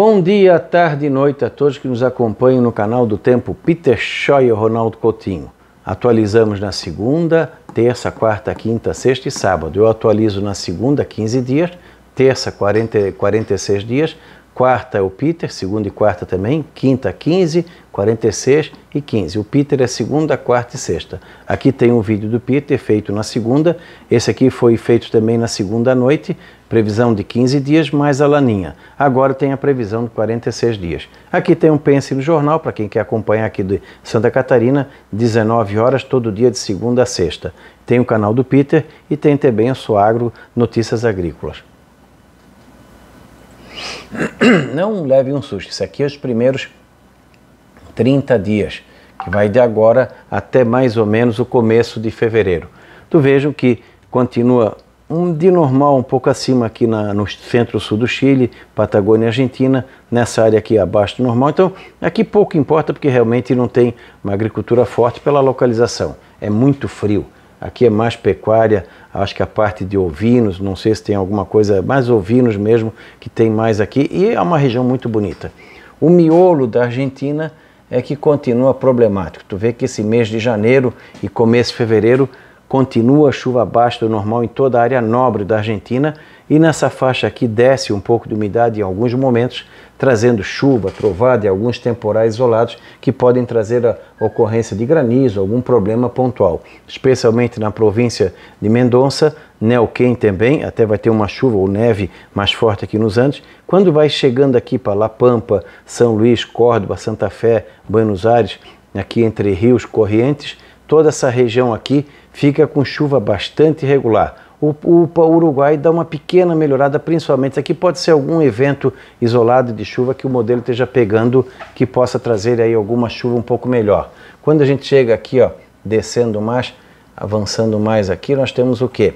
Bom dia, tarde e noite a todos que nos acompanham no canal do Tempo Peter Schoy e Ronaldo Coutinho. Atualizamos na segunda, terça, quarta, quinta, sexta e sábado. Eu atualizo na segunda, 15 dias, terça, 40, 46 dias, quarta é o Peter, segunda e quarta também, quinta 15, 46 e 15. O Peter é segunda, quarta e sexta. Aqui tem um vídeo do Peter feito na segunda, esse aqui foi feito também na segunda noite, previsão de 15 dias mais a laninha. Agora tem a previsão de 46 dias. Aqui tem um Pense no Jornal, para quem quer acompanhar aqui de Santa Catarina, 19 horas todo dia de segunda a sexta. Tem o canal do Peter e tem também o Suagro Notícias Agrícolas. Não leve um susto, isso aqui é os primeiros 30 dias, que vai de agora até mais ou menos o começo de fevereiro. Tu vejo que continua um de normal um pouco acima aqui na, no centro-sul do Chile, Patagônia Argentina, nessa área aqui abaixo do normal. Então, aqui pouco importa porque realmente não tem uma agricultura forte pela localização. É muito frio. Aqui é mais pecuária, acho que a parte de ovinos, não sei se tem alguma coisa, mais ovinos mesmo que tem mais aqui, e é uma região muito bonita. O miolo da Argentina é que continua problemático. Tu vê que esse mês de janeiro e começo de fevereiro Continua a chuva abaixo do normal em toda a área nobre da Argentina e nessa faixa aqui desce um pouco de umidade em alguns momentos, trazendo chuva, trovada e alguns temporais isolados que podem trazer a ocorrência de granizo, algum problema pontual, especialmente na província de Mendonça, Neuquén também, até vai ter uma chuva ou neve mais forte aqui nos Andes. Quando vai chegando aqui para La Pampa, São Luís, Córdoba, Santa Fé, Buenos Aires, aqui entre rios correntes, toda essa região aqui fica com chuva bastante regular. O, o, Uruguai dá uma pequena melhorada, principalmente. aqui pode ser algum evento isolado de chuva que o modelo esteja pegando, que possa trazer aí alguma chuva um pouco melhor. Quando a gente chega aqui, ó, descendo mais, avançando mais aqui, nós temos o quê?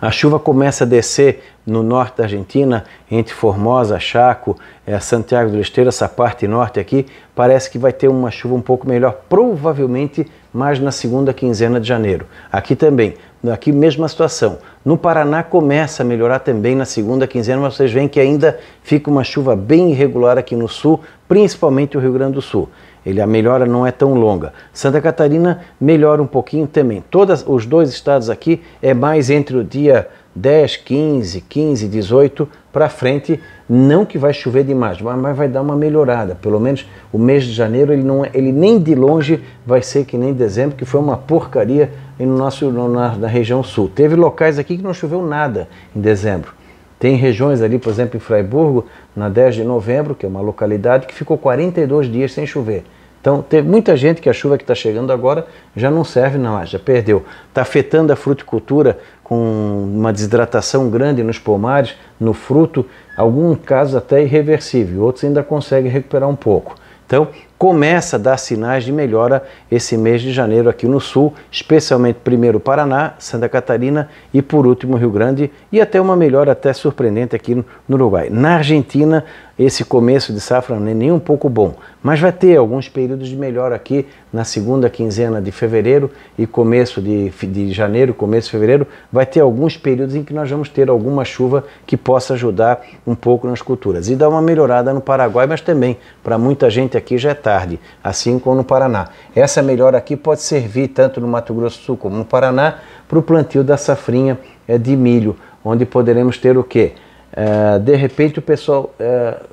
A chuva começa a descer no norte da Argentina, entre Formosa, Chaco, é, Santiago do Esteiro, essa parte norte aqui, parece que vai ter uma chuva um pouco melhor, provavelmente mais na segunda quinzena de janeiro. Aqui também, aqui mesma situação. No Paraná começa a melhorar também na segunda quinzena, mas vocês veem que ainda fica uma chuva bem irregular aqui no sul, principalmente o Rio Grande do Sul. Ele, a melhora não é tão longa. Santa Catarina melhora um pouquinho também. Todos os dois estados aqui é mais entre o dia 10, 15, 15, 18 para frente, não que vai chover demais, mas vai dar uma melhorada. Pelo menos o mês de janeiro ele, não, é, ele nem de longe vai ser que nem dezembro, que foi uma porcaria no nosso, na, na região sul. Teve locais aqui que não choveu nada em dezembro. Tem regiões ali, por exemplo, em Freiburgo, na 10 de novembro, que é uma localidade que ficou 42 dias sem chover. Então, teve muita gente que a chuva que está chegando agora já não serve não, já perdeu. Está afetando a fruticultura com uma desidratação grande nos pomares, no fruto, alguns casos até irreversível, outros ainda conseguem recuperar um pouco. Então, começa a dar sinais de melhora esse mês de janeiro aqui no sul, especialmente primeiro Paraná, Santa Catarina e por último Rio Grande, e até uma melhora até surpreendente aqui no Uruguai. Na Argentina, esse começo de safra não é nem um pouco bom, mas vai ter alguns períodos de melhora aqui na segunda quinzena de fevereiro e começo de, de janeiro, começo de fevereiro, vai ter alguns períodos em que nós vamos ter alguma chuva que possa ajudar um pouco nas culturas e dar uma melhorada no Paraguai, mas também para muita gente aqui já é tarde, assim como no Paraná. Essa melhora aqui pode servir tanto no Mato Grosso do Sul como no Paraná para o plantio da safrinha eh, de milho, onde poderemos ter o quê? É, de repente o pessoal uh,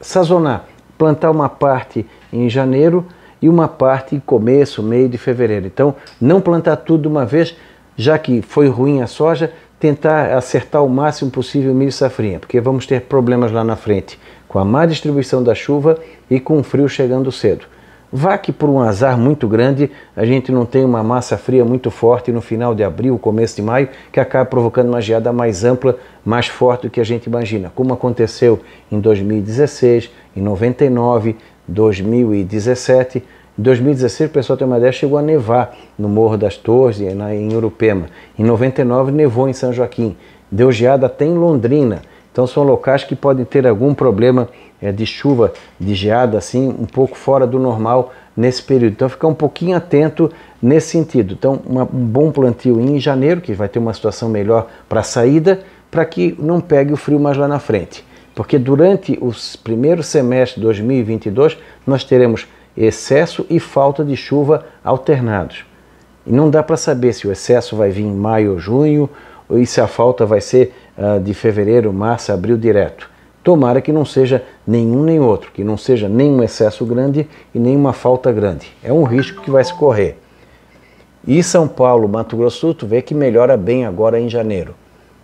sazonar, plantar uma parte em janeiro e uma parte em começo, meio de fevereiro. Então, não plantar tudo de uma vez, já que foi ruim a soja, tentar acertar o máximo possível milho milho safrinha, porque vamos ter problemas lá na frente com a má distribuição da chuva e com o frio chegando cedo. Vá que por um azar muito grande a gente não tem uma massa fria muito forte no final de abril, começo de maio, que acaba provocando uma geada mais ampla, mais forte do que a gente imagina, como aconteceu em 2016, em 99, 2017. Em 2016, o pessoal tem uma ideia, chegou a nevar no Morro das Torres, em Urupema. Em 99, nevou em São Joaquim. Deu geada até em Londrina. Então são locais que podem ter algum problema é, de chuva, de geada, assim, um pouco fora do normal nesse período. Então ficar um pouquinho atento nesse sentido. Então uma, um bom plantio em janeiro, que vai ter uma situação melhor para a saída, para que não pegue o frio mais lá na frente. Porque durante o primeiro semestre de 2022 nós teremos excesso e falta de chuva alternados. E não dá para saber se o excesso vai vir em maio ou junho, e se a falta vai ser uh, de fevereiro, março, abril direto. Tomara que não seja nenhum nem outro, que não seja nenhum excesso grande e nenhuma falta grande. É um risco que vai se correr. E São Paulo, Mato Grosso, tu vê que melhora bem agora em janeiro.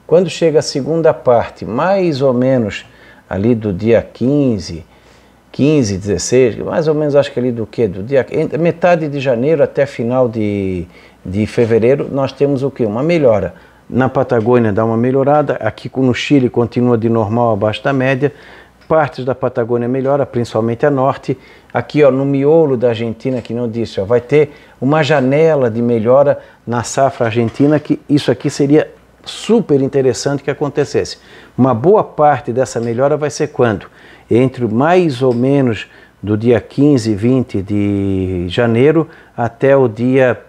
Quando chega a segunda parte, mais ou menos ali do dia 15, 15, 16, mais ou menos acho que ali do que? Do dia metade de janeiro até final de, de fevereiro, nós temos o que? Uma melhora. Na Patagônia dá uma melhorada, aqui no Chile continua de normal abaixo da média, partes da Patagônia melhora, principalmente a norte. Aqui ó, no miolo da Argentina, que não disse, ó, vai ter uma janela de melhora na safra argentina, que isso aqui seria super interessante que acontecesse. Uma boa parte dessa melhora vai ser quando? Entre mais ou menos do dia 15 e 20 de janeiro até o dia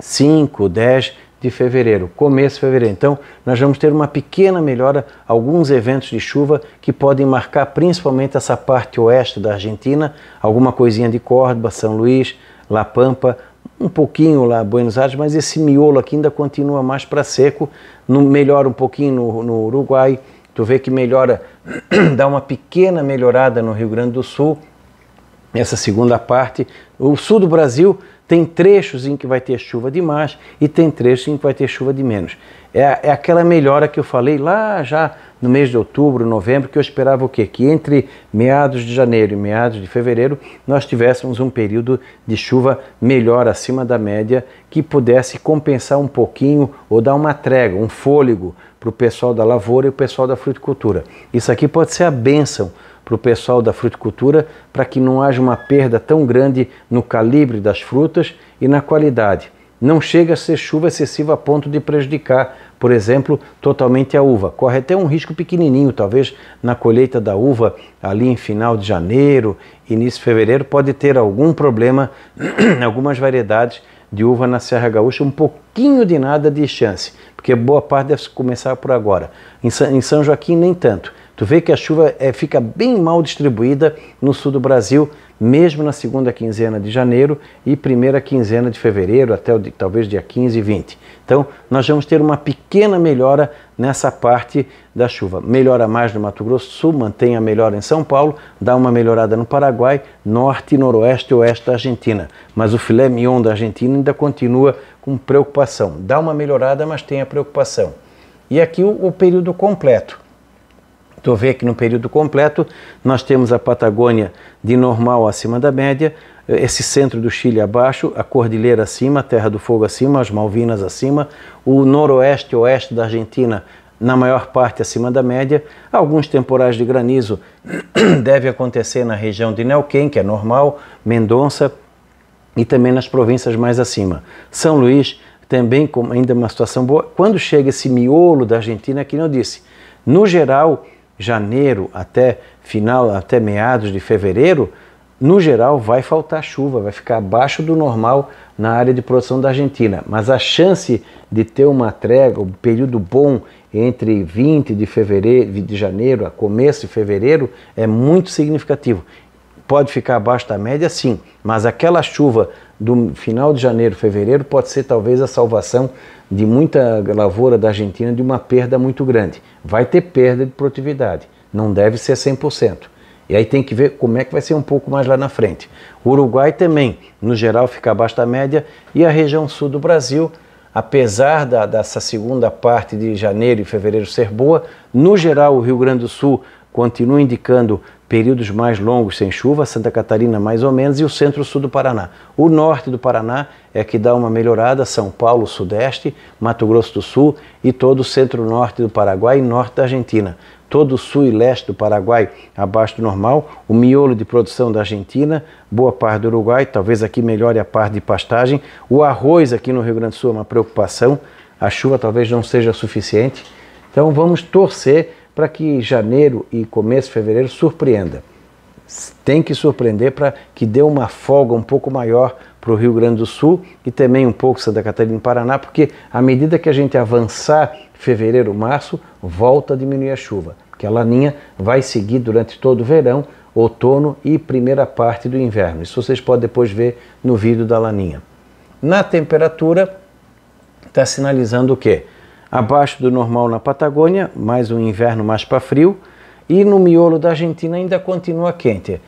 5, 10 de fevereiro, começo de fevereiro. Então, nós vamos ter uma pequena melhora, alguns eventos de chuva que podem marcar principalmente essa parte oeste da Argentina, alguma coisinha de Córdoba, São Luís, La Pampa, um pouquinho lá Buenos Aires, mas esse miolo aqui ainda continua mais para seco, no, melhora um pouquinho no, no Uruguai, tu vê que melhora, dá uma pequena melhorada no Rio Grande do Sul, essa segunda parte. O sul do Brasil tem trechos em que vai ter chuva de mais e tem trechos em que vai ter chuva de menos. É, é aquela melhora que eu falei lá já no mês de outubro, novembro, que eu esperava o quê? Que entre meados de janeiro e meados de fevereiro nós tivéssemos um período de chuva melhor acima da média que pudesse compensar um pouquinho ou dar uma trégua, um fôlego para o pessoal da lavoura e o pessoal da fruticultura. Isso aqui pode ser a bênção para o pessoal da fruticultura para que não haja uma perda tão grande no calibre das frutas e na qualidade. Não chega a ser chuva excessiva a ponto de prejudicar, por exemplo, totalmente a uva. Corre até um risco pequenininho, talvez na colheita da uva, ali em final de janeiro, início de fevereiro, pode ter algum problema, algumas variedades de uva na Serra Gaúcha, um pouquinho de nada de chance, porque boa parte deve começar por agora. Em São Joaquim, nem tanto Tu vê que a chuva é, fica bem mal distribuída no sul do Brasil, mesmo na segunda quinzena de janeiro e primeira quinzena de fevereiro, até o, talvez dia 15 e 20. Então, nós vamos ter uma pequena melhora nessa parte da chuva. Melhora mais no Mato Grosso do Sul, mantém a melhora em São Paulo, dá uma melhorada no Paraguai, norte, noroeste e oeste da Argentina. Mas o filé mignon da Argentina ainda continua com preocupação. Dá uma melhorada, mas tem a preocupação. E aqui o, o período completo então vendo que no período completo nós temos a Patagônia de normal acima da média, eh, esse centro do Chile abaixo, a Cordilheira acima, a Terra do Fogo acima, as Malvinas acima, o noroeste e oeste da Argentina na maior parte acima da média. Alguns temporais de granizo devem acontecer na região de Neuquén, que é normal, Mendonça e também nas províncias mais acima. São Luís também com ainda uma situação boa. Quando chega esse miolo da Argentina, é que eu disse, no geral janeiro até final, até meados de fevereiro, no geral vai faltar chuva, vai ficar abaixo do normal na área de produção da Argentina. Mas a chance de ter uma trégua, um período bom entre 20 de fevereiro, de janeiro a começo de fevereiro é muito significativo. Pode ficar abaixo da média, sim, mas aquela chuva do final de janeiro, fevereiro, pode ser talvez a salvação de muita lavoura da Argentina de uma perda muito grande. Vai ter perda de produtividade, não deve ser 100%. E aí tem que ver como é que vai ser um pouco mais lá na frente. O Uruguai também, no geral, fica abaixo da média e a região sul do Brasil, apesar da, dessa segunda parte de janeiro e fevereiro ser boa, no geral o Rio Grande do Sul continua indicando períodos mais longos sem chuva, Santa Catarina mais ou menos, e o centro-sul do Paraná. O norte do Paraná é que dá uma melhorada, São Paulo, Sudeste, Mato Grosso do Sul e todo o centro-norte do Paraguai e norte da Argentina. Todo o sul e leste do Paraguai abaixo do normal, o miolo de produção da Argentina, boa parte do Uruguai, talvez aqui melhore a parte de pastagem. O arroz aqui no Rio Grande do Sul é uma preocupação, a chuva talvez não seja suficiente. Então vamos torcer para que janeiro e começo de fevereiro surpreenda. Tem que surpreender para que dê uma folga um pouco maior para o Rio Grande do Sul e também um pouco Santa Catarina e Paraná, porque à medida que a gente avançar fevereiro, março, volta a diminuir a chuva, porque a laninha vai seguir durante todo o verão, outono e primeira parte do inverno. Isso vocês podem depois ver no vídeo da laninha. Na temperatura, está sinalizando o quê? abaixo do normal na Patagônia, mais um inverno mais para frio, e no miolo da Argentina ainda continua quente.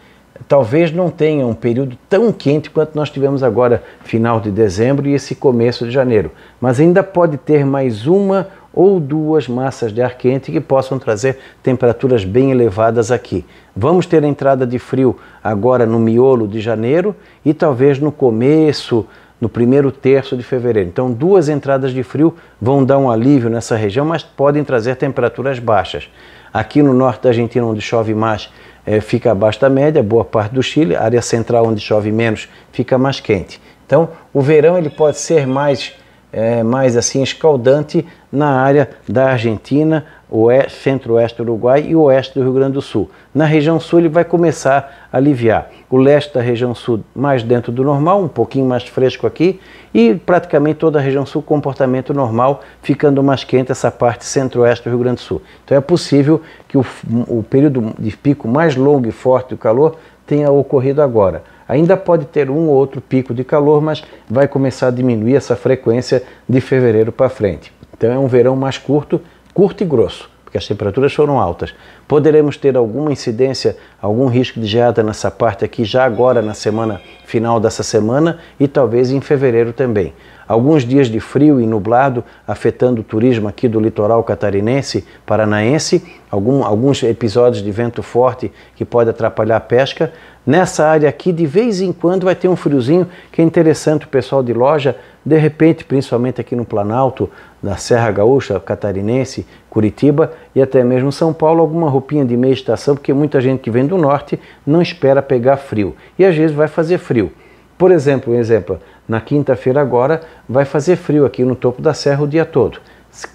Talvez não tenha um período tão quente quanto nós tivemos agora, final de dezembro e esse começo de janeiro, mas ainda pode ter mais uma ou duas massas de ar quente que possam trazer temperaturas bem elevadas aqui. Vamos ter a entrada de frio agora no miolo de janeiro e talvez no começo no primeiro terço de fevereiro. Então, duas entradas de frio vão dar um alívio nessa região, mas podem trazer temperaturas baixas. Aqui no norte da Argentina, onde chove mais, é, fica abaixo da média, boa parte do Chile, área central onde chove menos fica mais quente. Então, o verão ele pode ser mais é, mais assim escaldante na área da Argentina, é, centro-oeste do Uruguai e oeste do Rio Grande do Sul. Na região sul ele vai começar a aliviar. O leste da região sul mais dentro do normal, um pouquinho mais fresco aqui, e praticamente toda a região sul comportamento normal, ficando mais quente essa parte centro-oeste do Rio Grande do Sul. Então é possível que o, o período de pico mais longo e forte do calor tenha ocorrido agora. Ainda pode ter um ou outro pico de calor, mas vai começar a diminuir essa frequência de fevereiro para frente. Então é um verão mais curto, curto e grosso, porque as temperaturas foram altas. Poderemos ter alguma incidência, algum risco de geada nessa parte aqui já agora na semana final dessa semana e talvez em fevereiro também. Alguns dias de frio e nublado afetando o turismo aqui do litoral catarinense, paranaense, algum, alguns episódios de vento forte que pode atrapalhar a pesca. Nessa área aqui, de vez em quando, vai ter um friozinho que é interessante o pessoal de loja, de repente, principalmente aqui no Planalto, na Serra Gaúcha, Catarinense, Curitiba e até mesmo São Paulo, alguma roupinha de meia estação, porque muita gente que vem do norte não espera pegar frio. E às vezes vai fazer frio. Por exemplo, um exemplo, na quinta-feira agora vai fazer frio aqui no topo da serra o dia todo.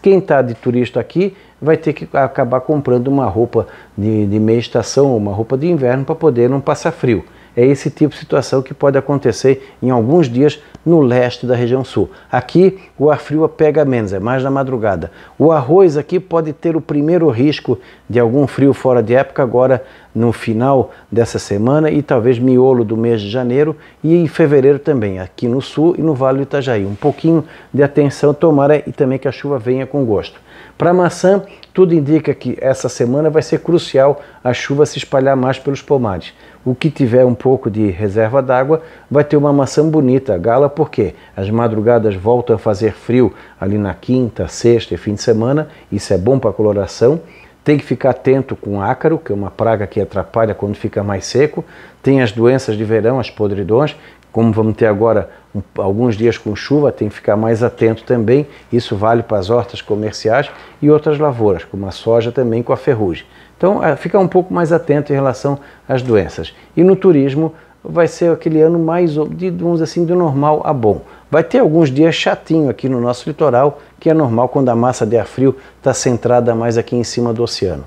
Quem está de turista aqui vai ter que acabar comprando uma roupa de, de meia estação, uma roupa de inverno para poder não passar frio é esse tipo de situação que pode acontecer em alguns dias no leste da região sul. Aqui o ar frio pega menos, é mais na madrugada. O arroz aqui pode ter o primeiro risco de algum frio fora de época agora no final dessa semana e talvez miolo do mês de janeiro e em fevereiro também, aqui no sul e no Vale do Itajaí. Um pouquinho de atenção tomara e também que a chuva venha com gosto. Para maçã, tudo indica que essa semana vai ser crucial a chuva se espalhar mais pelos pomares. O que tiver um pouco de reserva d'água vai ter uma maçã bonita, gala, porque as madrugadas voltam a fazer frio ali na quinta, sexta e fim de semana, isso é bom para a coloração. Tem que ficar atento com ácaro, que é uma praga que atrapalha quando fica mais seco. Tem as doenças de verão, as podridões, como vamos ter agora um, alguns dias com chuva, tem que ficar mais atento também. Isso vale para as hortas comerciais e outras lavouras, como a soja também com a ferrugem. Então, é, ficar um pouco mais atento em relação às doenças. E no turismo, vai ser aquele ano mais, de, vamos dizer assim, do normal a bom. Vai ter alguns dias chatinho aqui no nosso litoral, que é normal quando a massa de ar frio está centrada mais aqui em cima do oceano.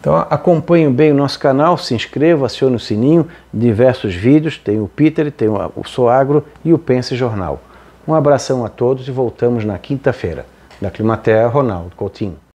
Então acompanhe bem o nosso canal, se inscreva, acione o sininho, diversos vídeos, tem o Peter, tem o Soagro e o Pense Jornal. Um abração a todos e voltamos na quinta-feira. Da Climatea, Ronaldo Coutinho.